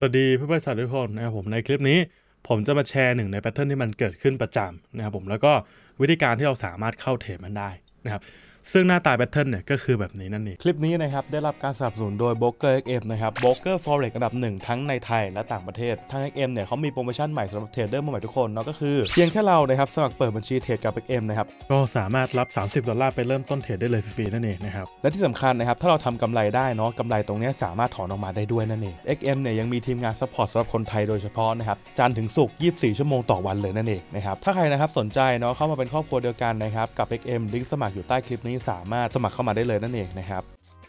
สวัสดีเพื่อนๆสาวทุกคนนะครับผมในคลิปนี้ ผมจะมาแชร์หนึ่งในแพทเทิร์นที่มันเกิดขึ้นประจำนะครับผมแล้วก็วิธีการที่เราสามารถเข้าเทรดมันได้นะครับซึ่งหน้าตาแบตเทิร์นเนี่ย ก็คือแบบนี้นั่นเองคลิปนี้นะครับ ได้รับการสนับสนุนโดยบกอ o k เอ็มนะครับกอร์ e r ร์เ e x อันดับหนึ่งทั้งในไทยและต่างประเทศทางเอ็กเนี่ยเขามีโปรโมชั่นใหม่สำหรับเทรดเดอร์มือใหม่ทุกคน เนาะก็คือเพียงแค่เรานะครับ สมัครเปิดบัญชีเทรดกับเอ็มนะครับ ก็สามารถรับ30ดอลลาร์ไปเริ่มต้นเทรดได้เลยฟรีๆนั่นเองนะครับและที่สำคัญนะครับถ้าเราทำกำไรได้เนาะกำไรตรงนี้สามารถถอนออกมาได้ด้วยนั่นเองเอ็กเอ็มเนี่ยยังมีทีมงานซัพพอร์ตสำหรับคนไทยโดยเฉพาะนะครับจันถึงศุกร์24 ชั่วโมงต่อวันเลยนั่นเองนะครับถ้าใครนะครับสนใจเนาะเข้ามาเป็นครอบครัวเดียวกันนะครับกับลิงก์สมัครอยู่ใต้คลิปนี้สามารถสมัครเข้ามาได้เลยนั่นเองนะครับ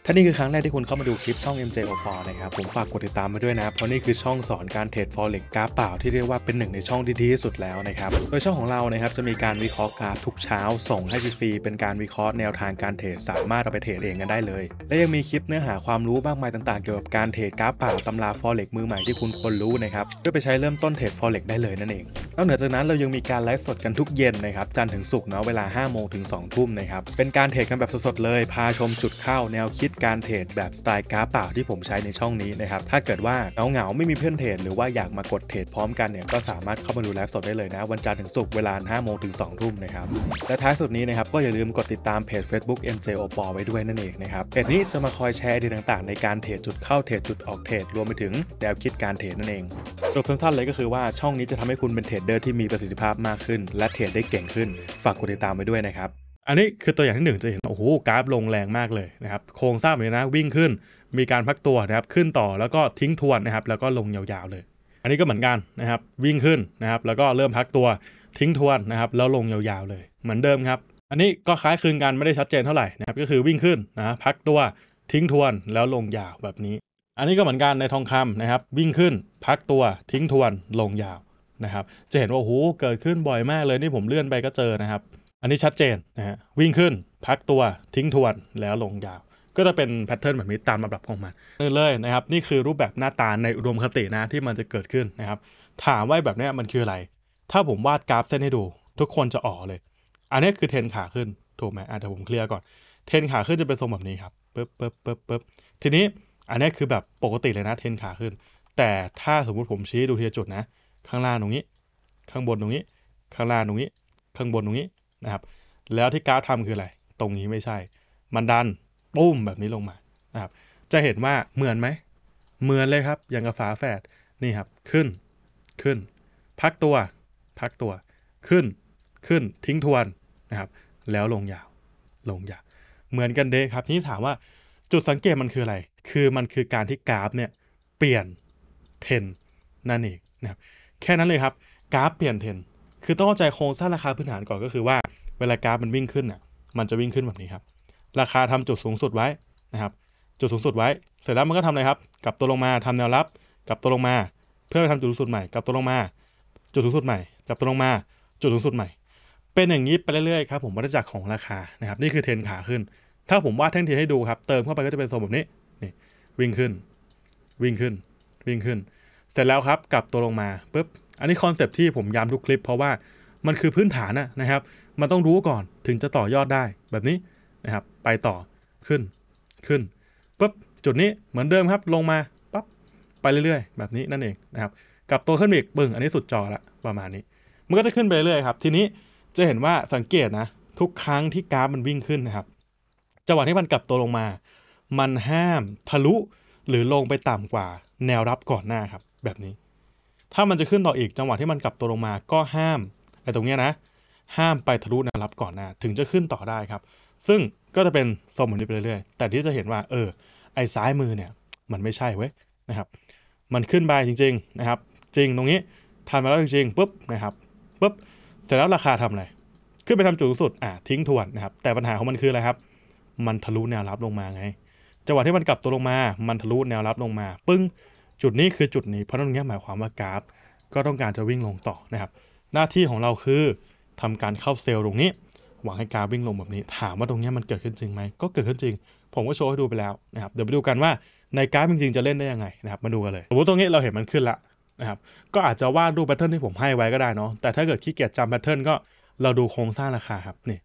ถ้านี่คือครั้งแรกที่คุณเข้ามาดูคลิปช่อง MJ o p นะครับ ผมฝากกดติดตามมาด้วยนะ เพราะนี่คือช่องสอนการเทรดฟอเร็กกราฟเปล่าที่เรียกว่าเป็นหนึ่งในช่องที่ดีที่สุดแล้วนะครับ โดยช่องของเรานะครับจะมีการวิเคราะห์กราฟทุกเช้า ส่งให้ฟรีเป็นการวิเคราะห์แนวทางการเทรดสามารถเอาไปเทรดเองกันได้เลย และยังมีคลิปเนื้อหาความรู้มากมายต่างๆ เกี่ยวกับการเทรดกราฟเปล่าตำราฟอเร็กมือใหม่ที่คุณควรรู้นะครับเพื่อไปใช้เริ่มต้นเทรดฟอเร็กได้เลยนั่นเองนอกเหนือจากนั้นเรายังมีการไลฟ์สดกันทุกเย็นนะครับ จันทร์ถึงศุกร์เนาะเวลา 5 โมงถึง 2 ทุ่มนะครับ เป็นการเทรดกันแบบสดๆเลย พาชมจุดเข้าแนวคิดการเทรดแบบสไตล์กราฟเปล่าที่ผมใช้ในช่องนี้นะครับ ถ้าเกิดว่าเหงาๆ ไม่มีเพื่อนเทรดหรือว่าอยากมากดเทรดพร้อมกันเนี่ย ก็สามารถเข้ามาดูไลฟ์สดได้เลยนะวันจันทร์ถึงศุกร์เวลา 5โมงถึง2ทุ่มนะครับและท้ายสุดนี้นะครับก็อย่าลืมกดติดตามเพจ Facebook MJ o p ไว้ด้วยนั่นเองนะครับเพจนี้จะมาคอยแชร์ดีต่างๆ ในการเทรดจุดเข้าเทรดจุดออกเทรดรวมไปถึงแนวคิดการเทรดนั่นเองสรุปสั้นๆเลยก็คือว่าช่องนี้จะทำให้คุณเป็นเทรดดอร์ที่มีประสิทธิภาพมากขึ้น และเทรดได้เก่งขึ้นฝากกดติดตามไปด้วยนะครับ อันนี้คือตัวอย่างที่หนึ่งจะเห็นโอ้โหกราฟลงแรงมากเลยนะครับโครงสร้างเลยนนะวิ่งขึ้น มีการพักตัวนะครับขึ้นต่อแล้วก็ทิ้งทวนนะครับแล้วก็ลงยาวๆเลย อันนี้ก็เหมือนกันนะครับวิ่งขึ้นนะครับแล้วก็เริ่มพักตัวทิ้งทวนนะครับแล้วลงยาวๆ เลยเหมือนเดิมครับอันนี้ก็คล้ายคลึงกันไม่ได้ชัดเจนเท่าไหร่นะครับก็คือวิ่งขึ้นนะพักตัวทิ้งทวนแล้วลงยาวแบบนี้ อันนี้ก็เหมือนกันในทองคำนะครับวิ่งขึ้นพักตัวทิ้งทวนลงยาวนะครับจะเห็นว่าโอ้โหเกิดขึ้นบ่อยมากเลยนี่ผมเลื่อนไปก็เจอนะครับ อันนี้ชัดเจนนะฮะวิ่งขึ้นพักตัวทิ้งทวนแล้วลงยาว ก็จะเป็นแพทเทิร์นแบบนี้ตามลำดับของมันนี่เลยนะครับ นี่คือรูปแบบหน้าตาในอุดมคตินะที่มันจะเกิดขึ้นนะครับ ถามว่าแบบนี้มันคืออะไร ถ้าผมวาดกราฟเส้นให้ดู ทุกคนจะอ๋อเลย อันนี้คือเทนขาขึ้นถูกไหมอ่ะเดี๋ยวผมเคลียร์ก่อน เทนขาขึ้นจะเป็นทรงแบบนี้ครับปึ๊บปึ๊บปึ๊บปึ๊บทีนี้อันนี้คือแบบปกติเลยนะเทนขาขึ้น แต่ถ้าสมมุติผมชี้ดูทีละจุดนะข้างล่างตรงนี้ ข้างบนตรงนี้ ข้างล่างตรงนี้ ข้างบนตรงนี้นะครับ แล้วที่กราฟทาคืออะไร ตรงนี้ไม่ใช่ มันดันปุ้มแบบนี้ลงมานะครับ จะเห็นว่าเหมือนไหมเหมือนเลยครับ อย่างกับฝาแฝดนี่ครับ ขึ้นขึ้น พักตัว พักตัว ขึ้นขึ้นทิ้งทวนนะครับ แล้วลงยาวลงยาว เหมือนกันเด้ครับทีนี้ถามว่าจุดสังเกตมันคืออะไร คือมันคือการที่กราฟเนี่ย เปลี่ยนเทนนั่นเองนะครับแค่นั้นเลยครับกราฟเปลี่ยนเทรนคือต้องเข้าใจโครงสร้างราคาพื้นฐานก่อนก็คือว่า เวลากราฟมันวิ่งขึ้นอ่ะมันจะวิ่งขึ้นแบบนี้ครับราคาทำจุดสูงสุดไว้นะครับจุดสูงสุดไว้ เสร็จแล้วมันก็ทำอะไรครับกลับตัวลงมาทำแนวรับกลับตัวลงมา เพื่อไปทำจุดสูงสุดใหม่กลับตัวลงมา จุดสูงสุดใหม่กลับตัวลงมาจุดสูงสุดใหม่ เป็นอย่างนี้ไปเรื่อยๆครับผมวัฏจักรของราคานะครับนี่คือเทรนขาขึ้น ถ้าผมวาดแท่งเทียนให้ดูครับเติมเข้าไปก็จะเป็นทรงแบบนี้นี่วิ่งขึ้น วิ่งขึ้น วิ่งขึ้นเสร็จแล้วครับ กลับตัวลงมาปุ๊บอันนี้คอนเซปที่ผมย้ำทุกคลิปเพราะว่ามันคือพื้นฐานนะครับ มันต้องรู้ก่อนถึงจะต่อยอดได้แบบนี้นะครับ ไปต่อขึ้นขึ้นปุ๊บจุดนี้เหมือนเดิมครับลงมาปั๊บไปเรื่อยๆ แบบนี้นั่นเองนะครับกลับตัวขึ้นอีกปึ้งอันนี้สุดจอละประมาณนี้มันก็จะขึ้นไปเรื่อยครับทีนี้จะเห็นว่าสังเกตนะ ทุกครั้งที่กราฟมันวิ่งขึ้นนะครับ จังหวะที่มันกลับตัวลงมา มันห้ามทะลุหรือลงไปต่ำกว่าแนวรับก่อนหน้าครับแบบนี้ ถ้ามันจะขึ้นต่ออีกจังหวะที่มันกลับตัวลงมาก็ห้ามไอ้ตรงเนี้ยนะ ห้ามไปทะลุแนวรับก่อนหน้าถึงจะขึ้นต่อได้ครับ ซึ่งก็จะเป็นสมมติไปเรื่อย ๆ แต่ที่จะเห็นว่าเออไอ้ซ้ายมือเนี่ย มันไม่ใช่เว้ยนะครับ มันขึ้นไปจริงๆนะครับ จริงตรงนี้ทำมาแล้วจริงๆปุ๊บนะครับปุ๊บเสร็จแล้วราคาทำอะไรขึ้นไปทำจุดสูงสุดอ่ะทิ้งทวนนะครับ แต่ปัญหาของมันคืออะไรครับ มันทะลุแนวรับลงมาไงจังหวะที่มันกลับตัวลงมา มันทะลุแนวรับลงมา ปึ้งจุดนี้คือจุดนี้เพราะตรงนี้หมายความว่ากราฟ ก็ต้องการจะวิ่งลงต่อนะครับ หน้าที่ของเราคือทำการเข้าเซลล์ตรงนี้ หวังให้กราฟวิ่งลงแบบนี้ถามว่าตรงนี้มันเกิดขึ้นจริงไหมก็เกิดขึ้นจริงผมก็โชว์ให้ดูไปแล้วนะครับเดี๋ยวไปดูกันว่าในกราฟจริงๆ จะเล่นได้ยังไงนะครับมาดูกันเลยสมมติตรงนี้เราเห็นมันขึ้นละนะครับก็อาจจะวาดรูปแพทเทิร์นที่ผมให้ไว้ก็ได้เนาะแต่ถ้าเกิดขี้เกียจจำแพทเทิร์นก็เราดูโครงสร้างราคาครับนี่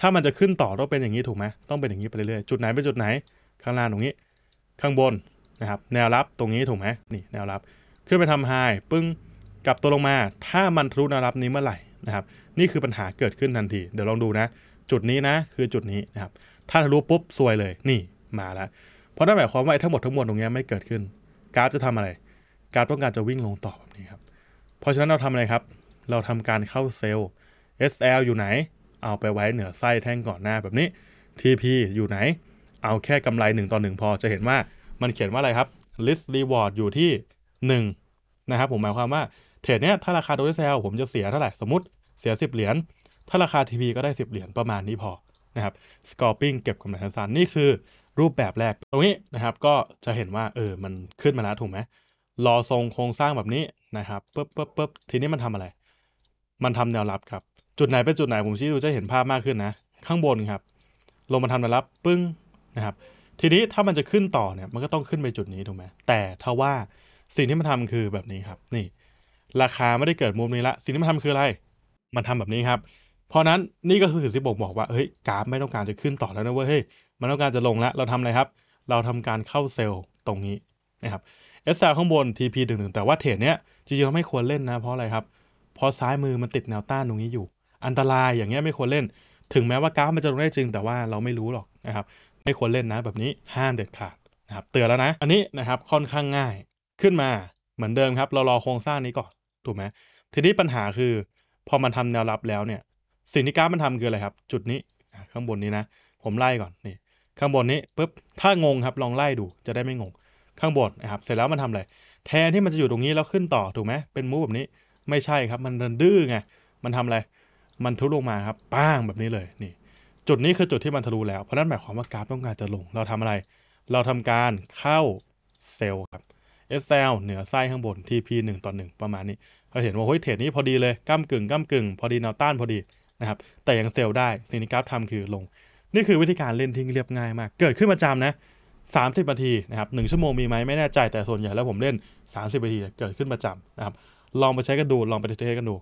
ถ้ามันจะขึ้นต่อต้องเป็นอย่างนี้ถูกไหมต้องเป็นอย่างนี้ไปเรื่อยๆจุดไหนเป็นจุดไหนข้างล่างตรงนี้ ข้างบนะครับแนวรับตรงนี้ถูกไหมนี่แนวรับ ขึ้นไปทำไฮปึ้งกลับตัวลงมา ถ้ามันทะลุแนวรับนี้เมื่อไหร่นะครับนี่คือปัญหาเกิดขึ้นทันทีเดี๋ยวลองดูนะ จุดนี้นะคือจุดนี้นะครับถ้าทะลุปุ๊บซวยเลยนี่มาแล้ว เพราะนั่นหมายความว่าไอ้ทั้งหมดทั้งมวลตรงนี้ไม่เกิดขึ้น กราฟจะทำอะไร กราฟต้องการจะวิ่งลงต่อแบบนี้ครับเพราะฉะนั้นเราทำอะไรครับ เราทำการเข้าเซลล์ SL อยู่ไหน เอาไปไว้เหนือไส้แท่งก่อนหน้า แบบนี้ TP อยู่ไหนเอาแค่กำไร1ต่อ1พอจะเห็นว่ามันเขียนว่าอะไรครับ list reward อยู่ที่ 1 นะครับผมหมายความว่าเทรดเนี้ยถ้าราคาโดยเซลผมจะเสียเท่าไหร่ สมมติเสีย 10 เหรียญถ้าราคา TP ก็ได้10 เหรียญประมาณนี้พอนะครับ scalping เก็บกำไรสั้นนี่คือรูปแบบแรกตรงนี้นะครับก็จะเห็นว่าเออมันขึ้นมาแล้วถูกไหมรอทรงโครงสร้างแบบนี้นะครับปึ๊บปึ๊บปึ๊บทีนี้มันทำอะไร มันทำแนวรับครับ จุดไหนเป็นจุดไหนผมชี้ดูจะเห็นภาพมากขึ้นนะ ข้างบนครับ ลงมาทำแนวรับปึ้งนะครับทีนี้ถ้ามันจะขึ้นต่อเนี่ยมันก็ต้องขึ้นไปจุดนี้ถูกไหมแต่ถ้าว่าสิ่งที่มันทำคือแบบนี้ครับ นี่ ราคาไม่ได้เกิดมุมนี้ละ สิ่งที่มันทำคืออะไร มันทำแบบนี้ครับ เพราะนั้นนี่ก็คือสิ่งที่บอกบอกว่าเฮ้ยกราฟไม่ต้องการจะขึ้นต่อแล้วนะเว้ยเฮ้ยมันต้องการจะลงแล้วเราทำอะไรครับ เราทำการเข้าเซลล์ตรงนี้นะครับ SL ข้างบน TP หนึ่งแต่ว่าเทรดเนี้ยจริงๆเราไม่ควรเล่นนะ เพราะอะไรครับ เพราะซ้ายมือมันติดแนวต้านตรงนี้อยู่ อันตรายอย่างเงี้ยไม่ควรเล่น ถึงแม้ว่ากราฟมันจะลงได้จริงแต่ว่าเราไม่รู้หรอกนะครับไม่ควรเล่นนะแบบนี้ห้ามเด็ดขาดนะครับเตือนแล้วนะอันนี้นะครับค่อนข้างง่ายขึ้นมาเหมือนเดิมครับ เรารอโครงสร้างนี้ก่อนถูกไหมทีนี้ปัญหาคือ พอมันทำแนวรับแล้วเนี่ย สิ่งที่กราฟมันทำคืออะไรครับ จุดนี้ ข้างบนนี้นะผมไล่ก่อนนี่ข้างบนนี้ปุ๊บถ้างงครับลองไล่ดูจะได้ไม่งง ข้างบนนะครับเสร็จแล้วมันทำอะไร แทนที่มันจะอยู่ตรงนี้แล้วขึ้นต่อถูกไหมเป็นมูฟแบบนี้ไม่ใช่ครับ มันดื้อไงมันทำอะไร มันทุบลงมาครับป้างแบบนี้เลยนี่จุดนี้คือจุดที่มันทะลุแล้ว เพราะนั่นหมายความว่ากราฟต้องการจะลง เราทำอะไร เราทำการเข้าเซลล์ครับ SL เหนือไส้ข้างบน TP 1ต่อ1ประมาณนี้เราเห็นว่าเฮ้ยเทรดนี้พอดีเลย ก้ากึ่งก้ากึ่ง พอดีแนวต้านพอดีนะครับ แต่ยังเซลล์ได้ สิ่งที่กราฟทำคือลง นี่คือวิธีการเล่นทิ้งเรียบง่ายมาก เกิดขึ้นประจำนะสามิบนาทีนะครับหชั่วโมงมีไหมไม่แน่ใจแต่ส่วนใหญ่แล้ว ผมเล่น 30นาทีเกิดขึ้นประจำนะครับ ลองไปใช้กันดูลองไปเทสกันดู